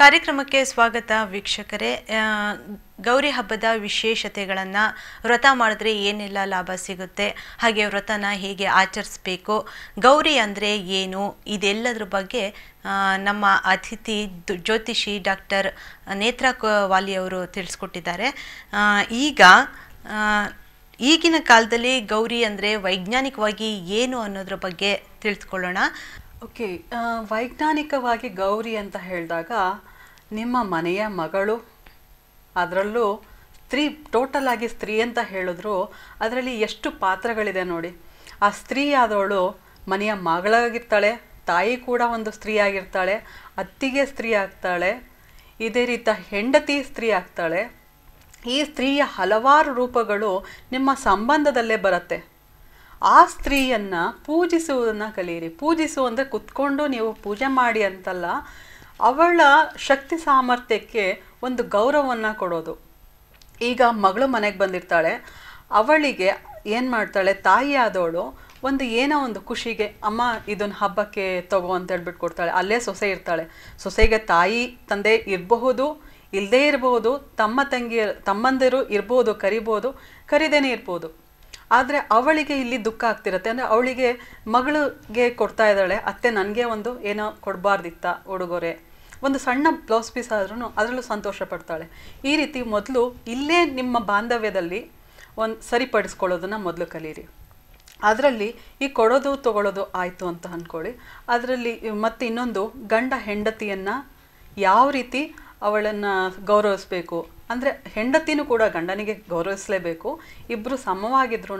ಕಾರ್ಯಕ್ರಮಕ್ಕೆ ಸ್ವಾಗತ ವೀಕ್ಷಕರೇ ಗೌರಿ ಹಬ್ಬದ ವಿಶೇಷತೆಗಳನ್ನು ವ್ರತ ಮಾಡಿದ್ರೆ ಏನೆಲ್ಲ ಲಾಭ ಸಿಗುತ್ತೆ ಹಾಗೆ ವ್ರತನ ಹೇಗೆ ಆಚರಿಸ್ಬೇಕು ಗೌರಿ ಅಂದರೆ ಏನು ಇದೆಲ್ಲದ್ರ ಬಗ್ಗೆ ನಮ್ಮ ಅತಿಥಿ ಜ್ಯೋತಿಷಿ ಡಾಕ್ಟರ್ ನೇತ್ರಾ ವಾಲಿ ಅವರು ತಿಳಿಸ್ಕೊಟ್ಟಿದ್ದಾರೆ ಈಗ ಈಗಿನ ಕಾಲದಲ್ಲಿ ಗೌರಿ ಅಂದರೆ ವೈಜ್ಞಾನಿಕವಾಗಿ ಏನು ಅನ್ನೋದ್ರ ಬಗ್ಗೆ ತಿಳಿಸ್ಕೊಳ್ಳೋಣ ಓಕೆ ವೈಜ್ಞಾನಿಕವಾಗಿ ಗೌರಿ ಅಂತ ಹೇಳಿದಾಗ ನಿಮ್ಮ ಮನೆಯ ಮಗಳು ಅದರಲ್ಲೂ ಸ್ತ್ರೀ ಟೋಟಲ್ ಆಗಿ ಸ್ತ್ರೀ ಅಂತ ಹೇಳಿದ್ರು ಅದರಲ್ಲಿ ಎಷ್ಟು ಪಾತ್ರಗಳಿದೆ ನೋಡಿ ಆ ಸ್ತ್ರೀ ಆದವಳು ಮನೆಯ ಮಗಳಾಗಿರ್ತಾಳೆ ತಾಯಿ ಕೂಡ ಒಂದು ಸ್ತ್ರೀ ಆಗಿರ್ತಾಳೆ ಅತ್ತಿಗೆ ಸ್ತ್ರೀ ಆಗ್ತಾಳೆ ಇದೇ ರೀತಿ ಹೆಂಡತಿ ಸ್ತ್ರೀ ಆಗ್ತಾಳೆ ಈ ಸ್ತ್ರೀಯ ಹಲವಾರು ರೂಪಗಳು ನಿಮ್ಮ ಸಂಬಂಧದಲ್ಲೇ ಬರುತ್ತೆ ಆ ಸ್ತ್ರೀಯನ್ನು ಪೂಜಿಸುವುದನ್ನು ಕಲಿಯಿರಿ ಪೂಜಿಸು ಅಂದರೆ ಕುತ್ಕೊಂಡು ನೀವು ಪೂಜೆ ಮಾಡಿ ಅಂತಲ್ಲ ಅವಳ ಶಕ್ತಿ ಸಾಮರ್ಥ್ಯಕ್ಕೆ ಒಂದು ಗೌರವವನ್ನು ಕೊಡೋದು ಈಗ ಮಗಳು ಮನೆಗೆ ಬಂದಿರ್ತಾಳೆ ಅವಳಿಗೆ ಏನು ಮಾಡ್ತಾಳೆ ತಾಯಿ ಒಂದು ಏನೋ ಒಂದು ಖುಷಿಗೆ ಅಮ್ಮ ಇದನ್ನು ಹಬ್ಬಕ್ಕೆ ತಗೋ ಅಂತ ಹೇಳ್ಬಿಟ್ಟು ಕೊಡ್ತಾಳೆ ಅಲ್ಲೇ ಸೊಸೆ ಇರ್ತಾಳೆ ಸೊಸೆಗೆ ತಾಯಿ ತಂದೆ ಇರಬಹುದು ಇಲ್ಲದೇ ಇರಬಹುದು ತಮ್ಮ ತಂಗಿ ತಮ್ಮಂದಿರು ಇರ್ಬೋದು ಕರಿಬೋದು ಕರಿದೇನೆ ಇರ್ಬೋದು ಆದರೆ ಅವಳಿಗೆ ಇಲ್ಲಿ ದುಃಖ ಆಗ್ತಿರುತ್ತೆ ಅಂದರೆ ಅವಳಿಗೆ ಮಗಳಿಗೆ ಕೊಡ್ತಾ ಇದ್ದಾಳೆ ಅತ್ತೆ ನನಗೆ ಒಂದು ಏನೋ ಕೊಡಬಾರ್ದಿತ್ತ ಉಡುಗೊರೆ ಒಂದು ಸಣ್ಣ ಬ್ಲೌಸ್ ಪೀಸ್ ಆದ್ರೂ ಅದರಲ್ಲೂ ಸಂತೋಷ ಪಡ್ತಾಳೆ ಈ ರೀತಿ ಮೊದಲು ಇಲ್ಲೇ ನಿಮ್ಮ ಬಾಂಧವ್ಯದಲ್ಲಿ ಒಂದು ಸರಿಪಡಿಸ್ಕೊಳ್ಳೋದನ್ನು ಮೊದಲು ಕಲೀರಿ ಅದರಲ್ಲಿ ಈ ಕೊಡೋದು ತಗೊಳ್ಳೋದು ಆಯಿತು ಅಂತ ಅಂದ್ಕೊಳ್ಳಿ ಅದರಲ್ಲಿ ಮತ್ತು ಇನ್ನೊಂದು ಗಂಡ ಹೆಂಡತಿಯನ್ನು ಯಾವ ರೀತಿ ಅವಳನ್ನು ಗೌರವಿಸಬೇಕು ಅಂದರೆ ಹೆಂಡತಿನೂ ಕೂಡ ಗಂಡನಿಗೆ ಗೌರವಿಸಲೇಬೇಕು ಇಬ್ಬರು ಸಮವಾಗಿದ್ರೂ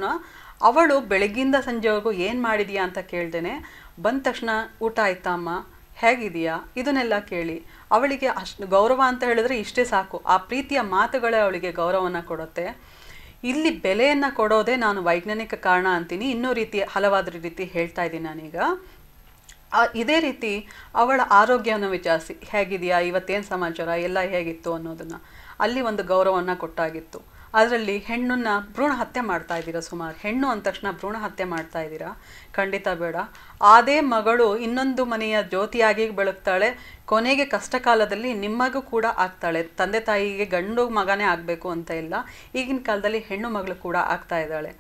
ಅವಳು ಬೆಳಗ್ಗಿಂದ ಸಂಜೆವರೆಗೂ ಏನು ಮಾಡಿದೀಯಾ ಅಂತ ಕೇಳ್ದೇನೆ ಬಂದ ತಕ್ಷಣ ಊಟ ಆಯ್ತಾ ಅಮ್ಮ ಹೇಗಿದೆಯಾ ಇದನ್ನೆಲ್ಲ ಕೇಳಿ ಅವಳಿಗೆ ಅಷ್ಟು ಗೌರವ ಅಂತ ಹೇಳಿದ್ರೆ ಇಷ್ಟೇ ಸಾಕು ಆ ಪ್ರೀತಿಯ ಮಾತುಗಳೇ ಅವಳಿಗೆ ಗೌರವನ ಕೊಡುತ್ತೆ ಇಲ್ಲಿ ಬೆಲೆಯನ್ನು ಕೊಡೋದೇ ನಾನು ವೈಜ್ಞಾನಿಕ ಕಾರಣ ಅಂತೀನಿ ಇನ್ನೂ ರೀತಿ ಹಲವಾದ ರೀತಿ ಹೇಳ್ತಾ ಇದ್ದೀನಿ ನಾನೀಗ ಇದೇ ರೀತಿ ಅವಳ ಆರೋಗ್ಯವನ್ನು ವಿಚಾರಿಸಿ ಹೇಗಿದೆಯಾ ಇವತ್ತೇನು ಸಮಾಚಾರ ಎಲ್ಲ ಹೇಗಿತ್ತು ಅನ್ನೋದನ್ನು ಅಲ್ಲಿ ಒಂದು ಗೌರವವನ್ನು ಕೊಟ್ಟಾಗಿತ್ತು ಅದರಲ್ಲಿ ಹೆಣ್ಣನ್ನು ಭ್ರೂಣ ಹತ್ಯೆ ಮಾಡ್ತಾ ಇದ್ದೀರಾ ಸುಮಾರು ಹೆಣ್ಣು ಅಂದ ತಕ್ಷಣ ಭ್ರೂಣ ಹತ್ಯೆ ಮಾಡ್ತಾ ಇದ್ದೀರಾ ಖಂಡಿತ ಬೇಡ ಅದೇ ಮಗಳು ಇನ್ನೊಂದು ಮನೆಯ ಜ್ಯೋತಿಯಾಗಿ ಬೆಳಗ್ತಾಳೆ ಕೊನೆಗೆ ಕಷ್ಟಕಾಲದಲ್ಲಿ ನಿಮಗೂ ಕೂಡ ಆಗ್ತಾಳೆ ತಂದೆ ತಾಯಿಗೆ ಗಂಡು ಮಗನೇ ಆಗಬೇಕು ಅಂತ ಇಲ್ಲ ಈಗಿನ ಕಾಲದಲ್ಲಿ ಹೆಣ್ಣು ಮಗಳು ಕೂಡ ಆಗ್ತಾ ಇದ್ದಾಳೆ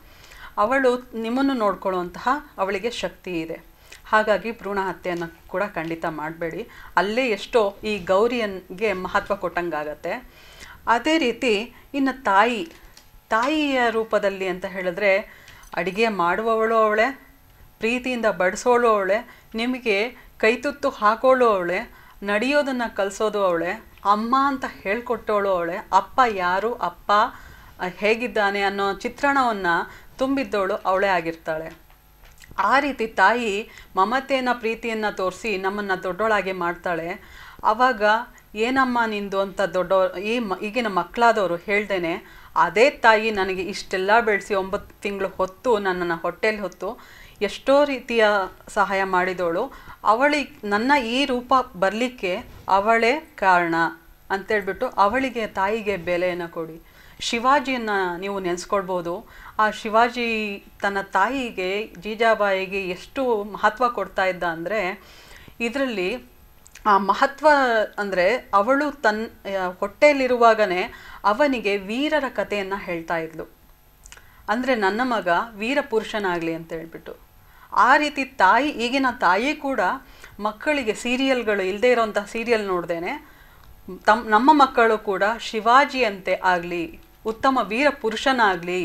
ಅವಳು ನಿಮ್ಮನ್ನು ನೋಡ್ಕೊಳ್ಳುವಂತಹ ಅವಳಿಗೆ ಶಕ್ತಿ ಇದೆ ಹಾಗಾಗಿ ಭ್ರೂಣ ಹತ್ಯೆಯನ್ನು ಕೂಡ ಖಂಡಿತ ಮಾಡಬೇಡಿ ಅಲ್ಲೇ ಎಷ್ಟೋ ಈ ಗೌರಿಯನ್ಗೆ ಮಹತ್ವ ಕೊಟ್ಟಂಗಾಗತ್ತೆ ಅದೇ ರೀತಿ ಇನ್ನು ತಾಯಿ ತಾಯಿಯ ರೂಪದಲ್ಲಿ ಅಂತ ಹೇಳಿದ್ರೆ ಅಡುಗೆ ಮಾಡುವವಳು ಅವಳೆ ಪ್ರೀತಿಯಿಂದ ಬಡಿಸೋಳು ಅವಳೆ ನಿಮಗೆ ಕೈತುತ್ತು ಹಾಕೋಳು ಅವಳೆ ನಡೆಯೋದನ್ನು ಕಲಿಸೋದು ಅವಳೆ ಅಮ್ಮ ಅಂತ ಹೇಳ್ಕೊಟ್ಟವಳು ಅವಳೆ ಅಪ್ಪ ಯಾರು ಅಪ್ಪ ಹೇಗಿದ್ದಾನೆ ಅನ್ನೋ ಚಿತ್ರಣವನ್ನು ತುಂಬಿದ್ದವಳು ಅವಳೇ ಆಗಿರ್ತಾಳೆ ಆ ರೀತಿ ತಾಯಿ ಮಮತೆಯನ್ನು ಪ್ರೀತಿಯನ್ನು ತೋರಿಸಿ ನಮ್ಮನ್ನು ದೊಡ್ಡೋಳಾಗಿ ಮಾಡ್ತಾಳೆ ಆವಾಗ ಏನಮ್ಮ ನಿಂದು ಅಂತ ದೊಡ್ಡವರು ಈ ಮ ಈಗಿನ ಮಕ್ಕಳಾದವರು ಹೇಳ್ದೇನೆ ಅದೇ ತಾಯಿ ನನಗೆ ಇಷ್ಟೆಲ್ಲ ಬೆಳೆಸಿ ಒಂಬತ್ತು ತಿಂಗಳು ಹೊತ್ತು ನನ್ನನ್ನು ಹೊಟ್ಟೆಲಿ ಹೊತ್ತು ಎಷ್ಟೋ ರೀತಿಯ ಸಹಾಯ ಮಾಡಿದವಳು ಅವಳಿಗೆ ನನ್ನ ಈ ರೂಪ ಬರಲಿಕ್ಕೆ ಅವಳೇ ಕಾರಣ ಅಂತೇಳ್ಬಿಟ್ಟು ಅವಳಿಗೆ ತಾಯಿಗೆ ಬೆಲೆಯನ್ನು ಕೊಡಿ ಶಿವಾಜಿಯನ್ನು ನೀವು ನೆನೆಸ್ಕೊಳ್ಬೋದು ಆ ಶಿವಾಜಿ ತನ್ನ ತಾಯಿಗೆ ಜೀಜಾಬಾಯಿಗೆ ಎಷ್ಟು ಮಹತ್ವ ಕೊಡ್ತಾ ಇದ್ದ ಅಂದರೆ ಇದರಲ್ಲಿ ಆ ಮಹತ್ವ ಅಂದರೆ ಅವಳು ತನ್ನ ಹೊಟ್ಟೆಯಲ್ಲಿರುವಾಗನೇ ಅವನಿಗೆ ವೀರರ ಕಥೆಯನ್ನು ಹೇಳ್ತಾ ಇದ್ಲು ಅಂದರೆ ನನ್ನ ಮಗ ವೀರ ಪುರುಷನಾಗಲಿ ಅಂತ ಹೇಳ್ಬಿಟ್ಟು ಆ ರೀತಿ ತಾಯಿ ಈಗಿನ ತಾಯಿ ಕೂಡ ಮಕ್ಕಳಿಗೆ ಸೀರಿಯಲ್ಗಳು ಇಲ್ಲದೇ ಇರೋಂಥ ಸೀರಿಯಲ್ ನೋಡ್ದೇನೆ ತಮ್ಮ ನಮ್ಮ ಮಕ್ಕಳು ಕೂಡ ಶಿವಾಜಿಯಂತೆ ಆಗಲಿ ಉತ್ತಮ ವೀರ ಪುರುಷನಾಗಲಿ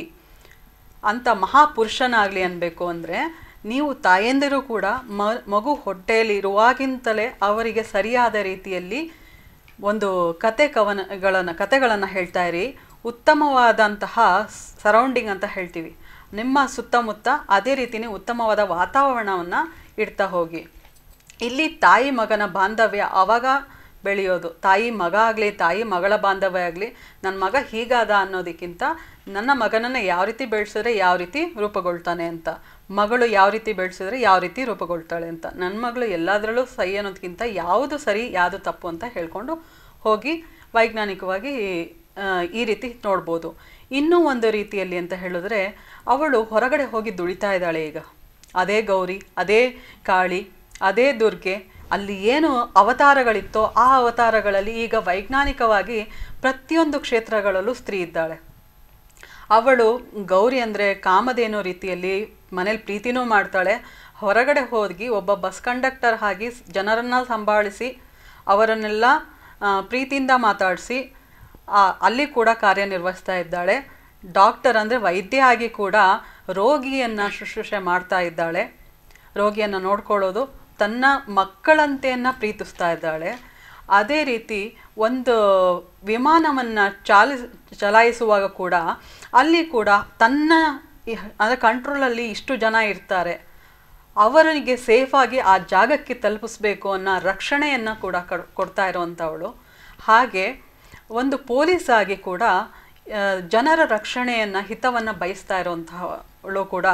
ಅಂಥ ಮಹಾಪುರುಷನಾಗಲಿ ಅನ್ನಬೇಕು ಅಂದರೆ ನೀವು ತಾಯಂದಿರು ಕೂಡ ಮ ಮಗು ಹೊಟ್ಟೆಯಲ್ಲಿ ಅವರಿಗೆ ಸರಿಯಾದ ರೀತಿಯಲ್ಲಿ ಒಂದು ಕತೆ ಕವನಗಳನ್ನು ಕತೆಗಳನ್ನು ಹೇಳ್ತಾ ಇರಿ ಉತ್ತಮವಾದಂತಹ ಸರೌಂಡಿಂಗ್ ಅಂತ ಹೇಳ್ತೀವಿ ನಿಮ್ಮ ಸುತ್ತಮುತ್ತ ಅದೇ ರೀತಿಯೇ ಉತ್ತಮವಾದ ವಾತಾವರಣವನ್ನು ಇಡ್ತಾ ಹೋಗಿ ಇಲ್ಲಿ ತಾಯಿ ಮಗನ ಬಾಂಧವ್ಯ ಆವಾಗ ಬೆಳೆಯೋದು ತಾಯಿ ಮಗ ಆಗಲಿ ತಾಯಿ ಮಗಳ ಬಾಂಧವ್ಯ ಆಗಲಿ ನನ್ನ ಮಗ ಹೀಗಾದ ಅನ್ನೋದಕ್ಕಿಂತ ನನ್ನ ಮಗನನ್ನು ಯಾವ ರೀತಿ ಬೆಳೆಸಿದ್ರೆ ಯಾವ ರೀತಿ ರೂಪುಗೊಳ್ತಾನೆ ಅಂತ ಮಗಳು ಯಾವ ರೀತಿ ಬೆಳೆಸಿದ್ರೆ ಯಾವ ರೀತಿ ರೂಪುಗೊಳ್ತಾಳೆ ಅಂತ ನನ್ನ ಮಗಳು ಎಲ್ಲದರಲ್ಲೂ ಸೈ ಅನ್ನೋದಕ್ಕಿಂತ ಯಾವುದು ಸರಿ ಯಾವುದು ತಪ್ಪು ಅಂತ ಹೇಳ್ಕೊಂಡು ಹೋಗಿ ವೈಜ್ಞಾನಿಕವಾಗಿ ಈ ರೀತಿ ನೋಡ್ಬೋದು ಇನ್ನೂ ಒಂದು ರೀತಿಯಲ್ಲಿ ಅಂತ ಹೇಳಿದ್ರೆ ಅವಳು ಹೊರಗಡೆ ಹೋಗಿ ದುಡಿತಾ ಇದ್ದಾಳೆ ಈಗ ಅದೇ ಗೌರಿ ಅದೇ ಕಾಳಿ ಅದೇ ದುರ್ಗೆ ಅಲ್ಲಿ ಏನು ಅವತಾರಗಳಿತ್ತೋ ಆ ಅವತಾರಗಳಲ್ಲಿ ಈಗ ವೈಜ್ಞಾನಿಕವಾಗಿ ಪ್ರತಿಯೊಂದು ಕ್ಷೇತ್ರಗಳಲ್ಲೂ ಸ್ತ್ರೀ ಇದ್ದಾಳೆ ಅವಳು ಗೌರಿ ಅಂದರೆ ಕಾಮದೇನೋ ರೀತಿಯಲ್ಲಿ ಮನೇಲಿ ಪ್ರೀತಿನೂ ಮಾಡ್ತಾಳೆ ಹೊರಗಡೆ ಹೋಗಿ ಒಬ್ಬ ಬಸ್ ಕಂಡಕ್ಟರ್ ಆಗಿ ಜನರನ್ನು ಸಂಭಾಳಿಸಿ ಅವರನ್ನೆಲ್ಲ ಪ್ರೀತಿಯಿಂದ ಮಾತಾಡಿಸಿ ಅಲ್ಲಿ ಕೂಡ ಕಾರ್ಯನಿರ್ವಹಿಸ್ತಾ ಇದ್ದಾಳೆ ಡಾಕ್ಟರ್ ಅಂದರೆ ವೈದ್ಯ ಆಗಿ ಕೂಡ ರೋಗಿಯನ್ನು ಶುಶ್ರೂಷೆ ಮಾಡ್ತಾ ಇದ್ದಾಳೆ ರೋಗಿಯನ್ನು ನೋಡ್ಕೊಳ್ಳೋದು ತನ್ನ ಮಕ್ಕಳಂತೆಯನ್ನು ಪ್ರೀತಿಸ್ತಾ ಇದ್ದಾಳೆ ಅದೇ ರೀತಿ ಒಂದು ವಿಮಾನವನ್ನು ಚಾಲಿಸ್ ಚಲಾಯಿಸುವಾಗ ಕೂಡ ಅಲ್ಲಿ ಕೂಡ ತನ್ನ ಅಂದರೆ ಕಂಟ್ರೋಲಲ್ಲಿ ಇಷ್ಟು ಜನ ಇರ್ತಾರೆ ಅವರಿಗೆ ಸೇಫಾಗಿ ಆ ಜಾಗಕ್ಕೆ ತಲುಪಿಸ್ಬೇಕು ಅನ್ನೋ ರಕ್ಷಣೆಯನ್ನು ಕೂಡ ಕೊಡ್ತಾ ಇರುವಂಥವಳು ಹಾಗೆ ಒಂದು ಪೊಲೀಸ್ ಆಗಿ ಕೂಡ ಜನರ ರಕ್ಷಣೆಯನ್ನು ಹಿತವನ್ನು ಬಯಸ್ತಾ ಇರುವಂತಹವಳು ಕೂಡ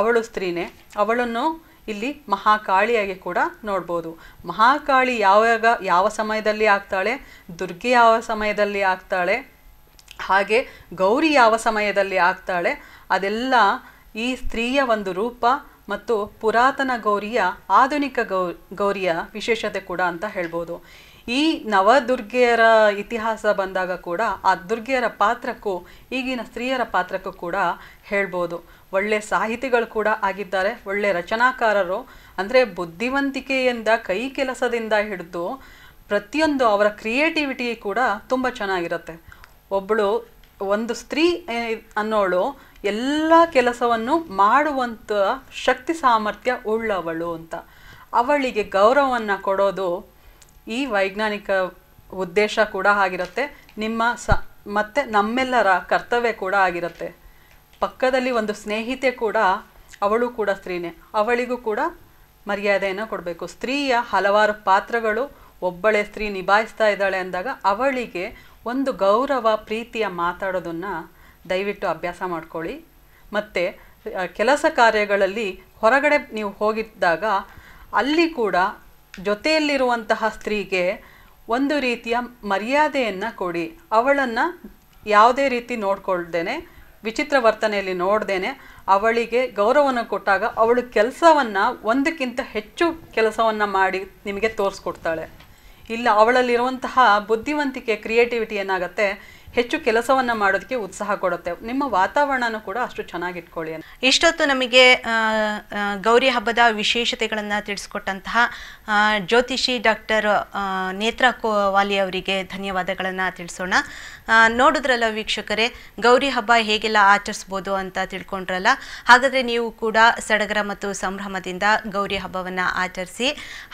ಅವಳು ಸ್ತ್ರೀನೇ ಅವಳನ್ನು ಇಲ್ಲಿ ಮಹಾಕಾಳಿಯಾಗಿ ಕೂಡ ನೋಡ್ಬೋದು ಮಹಾಕಾಳಿ ಯಾವಾಗ ಯಾವ ಸಮಯದಲ್ಲಿ ಆಗ್ತಾಳೆ ದುರ್ಗೆ ಯಾವ ಸಮಯದಲ್ಲಿ ಆಗ್ತಾಳೆ ಹಾಗೆ ಗೌರಿ ಯಾವ ಸಮಯದಲ್ಲಿ ಆಗ್ತಾಳೆ ಅದೆಲ್ಲ ಈ ಸ್ತ್ರೀಯ ಒಂದು ರೂಪ ಮತ್ತು ಪುರಾತನ ಗೌರಿಯ ಆಧುನಿಕ ಗೌ ಗೌರಿಯ ವಿಶೇಷತೆ ಕೂಡ ಅಂತ ಹೇಳ್ಬೋದು ಈ ನವದುರ್ಗೆಯರ ಇತಿಹಾಸ ಬಂದಾಗ ಕೂಡ ಆ ದುರ್ಗೆಯರ ಪಾತ್ರಕ್ಕೂ ಈಗಿನ ಸ್ತ್ರೀಯರ ಪಾತ್ರಕ್ಕೂ ಕೂಡ ಹೇಳ್ಬೋದು ಒಳ್ಳೆ ಸಾಹಿತಿಗಳು ಕೂಡ ಆಗಿದ್ದಾರೆ ಒಳ್ಳೆ ರಚನಾಕಾರರು ಅಂದರೆ ಬುದ್ಧಿವಂತಿಕೆಯಿಂದ ಕೈ ಕೆಲಸದಿಂದ ಹಿಡಿದು ಪ್ರತಿಯೊಂದು ಅವರ ಕ್ರಿಯೇಟಿವಿಟಿ ಕೂಡ ತುಂಬ ಚೆನ್ನಾಗಿರುತ್ತೆ ಒಬ್ಬಳು ಒಂದು ಸ್ತ್ರೀ ಅನ್ನೋಳು ಎಲ್ಲ ಕೆಲಸವನ್ನು ಮಾಡುವಂಥ ಶಕ್ತಿ ಸಾಮರ್ಥ್ಯ ಉಳ್ಳವಳು ಅಂತ ಅವಳಿಗೆ ಗೌರವವನ್ನು ಕೊಡೋದು ಈ ವೈಜ್ಞಾನಿಕ ಉದ್ದೇಶ ಕೂಡ ಆಗಿರುತ್ತೆ ನಿಮ್ಮ ಸ ಮತ್ತು ನಮ್ಮೆಲ್ಲರ ಕರ್ತವ್ಯ ಕೂಡ ಆಗಿರುತ್ತೆ ಪಕ್ಕದಲ್ಲಿ ಒಂದು ಸ್ನೇಹಿತೆ ಕೂಡ ಅವಳು ಕೂಡ ಸ್ತ್ರೀನೇ ಅವಳಿಗೂ ಕೂಡ ಮರ್ಯಾದೆಯನ್ನು ಕೊಡಬೇಕು ಸ್ತ್ರೀಯ ಹಲವಾರು ಪಾತ್ರಗಳು ಒಬ್ಬಳೇ ಸ್ತ್ರೀ ನಿಭಾಯಿಸ್ತಾ ಇದ್ದಾಳೆ ಅಂದಾಗ ಅವಳಿಗೆ ಒಂದು ಗೌರವ ಪ್ರೀತಿಯ ಮಾತಾಡೋದನ್ನು ದಯವಿಟ್ಟು ಅಭ್ಯಾಸ ಮಾಡ್ಕೊಳ್ಳಿ ಮತ್ತು ಕೆಲಸ ಕಾರ್ಯಗಳಲ್ಲಿ ಹೊರಗಡೆ ನೀವು ಹೋಗಿದ್ದಾಗ ಅಲ್ಲಿ ಕೂಡ ಜೊತೆಯಲ್ಲಿರುವಂತಹ ಸ್ತ್ರೀಗೆ ಒಂದು ರೀತಿಯ ಮರ್ಯಾದೆಯನ್ನು ಕೊಡಿ ಅವಳನ್ನು ಯಾವುದೇ ರೀತಿ ನೋಡ್ಕೊಳ್ದೇನೆ ವಿಚಿತ್ರ ವರ್ತನೆಯಲ್ಲಿ ನೋಡ್ದೇನೆ ಅವಳಿಗೆ ಗೌರವವನ್ನು ಕೊಟ್ಟಾಗ ಅವಳು ಕೆಲಸವನ್ನು ಒಂದಕ್ಕಿಂತ ಹೆಚ್ಚು ಕೆಲಸವನ್ನು ಮಾಡಿ ನಿಮಗೆ ತೋರಿಸ್ಕೊಡ್ತಾಳೆ ಇಲ್ಲ ಅವಳಲ್ಲಿರುವಂತಹ ಬುದ್ಧಿವಂತಿಕೆ ಕ್ರಿಯೇಟಿವಿಟಿ ಏನಾಗುತ್ತೆ ಹೆಚ್ಚು ಕೆಲಸವನ್ನು ಮಾಡೋದಕ್ಕೆ ಉತ್ಸಾಹ ಕೊಡುತ್ತೆ ನಿಮ್ಮ ವಾತಾವರಣನೂ ಕೂಡ ಅಷ್ಟು ಚೆನ್ನಾಗಿಟ್ಕೊಳ್ಳಿ ಇಷ್ಟೊತ್ತು ನಮಗೆ ಗೌರಿ ಹಬ್ಬದ ವಿಶೇಷತೆಗಳನ್ನು ತಿಳಿಸ್ಕೊಟ್ಟಂತಹ ಜ್ಯೋತಿಷಿ ಡಾಕ್ಟರ್ ನೇತ್ರ ವಾಲಿ ಅವರಿಗೆ ಧನ್ಯವಾದಗಳನ್ನು ತಿಳಿಸೋಣ ನೋಡಿದ್ರಲ್ಲ ವೀಕ್ಷಕರೇ ಗೌರಿ ಹಬ್ಬ ಹೇಗೆಲ್ಲ ಆಚರಿಸ್ಬೋದು ಅಂತ ತಿಳ್ಕೊಂಡ್ರಲ್ಲ ಹಾಗಾದರೆ ನೀವು ಕೂಡ ಸಡಗರ ಮತ್ತು ಸಂಭ್ರಮದಿಂದ ಗೌರಿ ಹಬ್ಬವನ್ನು ಆಚರಿಸಿ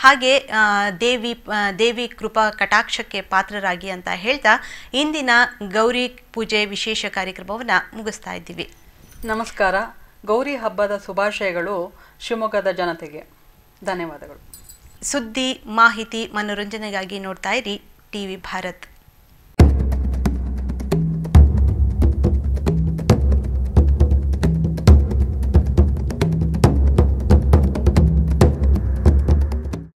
ಹಾಗೆ ದೇವಿ ದೇವಿ ಕೃಪಾ ಕಟಾಕ್ಷಕ್ಕೆ ಪಾತ್ರರಾಗಿ ಅಂತ ಹೇಳ್ತಾ ಇಂದಿನ ಗೌರಿ ಪೂಜೆ ವಿಶೇಷ ಕಾರ್ಯಕ್ರಮವನ್ನು ಮುಗಿಸ್ತಾ ಇದ್ದೀವಿ ನಮಸ್ಕಾರ ಗೌರಿ ಹಬ್ಬದ ಶುಭಾಶಯಗಳು ಶಿವಮೊಗ್ಗದ ಜನತೆಗೆ ಧನ್ಯವಾದಗಳು ಸುದ್ದಿ ಮಾಹಿತಿ ಮನೋರಂಜನೆಗಾಗಿ ನೋಡ್ತಾ ಇರಿ ವಿ ಭಾರತ್